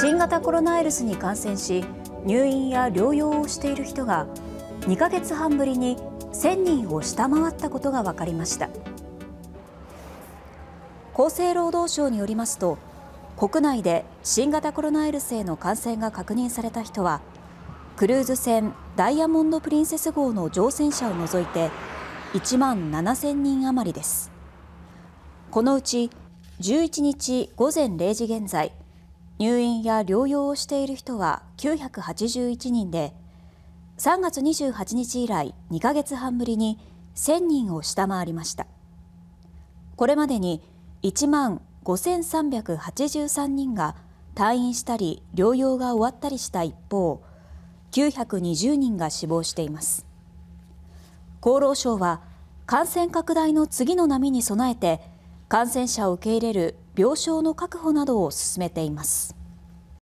新型コロナウイルスに感染し入院や療養をしている人が2ヶ月半ぶりに1000人を下回ったことが分かりました厚生労働省によりますと国内で新型コロナウイルスへの感染が確認された人はクルーズ船ダイヤモンド・プリンセス号の乗船者を除いて1万7000人余りですこのうち11日午前0時現在入院や療養をしている人は981人で3月28日以来2ヶ月半ぶりに1000人を下回りましたこれまでに1万5383人が退院したり療養が終わったりした一方920人が死亡しています厚労省は感染拡大の次の波に備えて感染者を受け入れる病床の確保などを進めています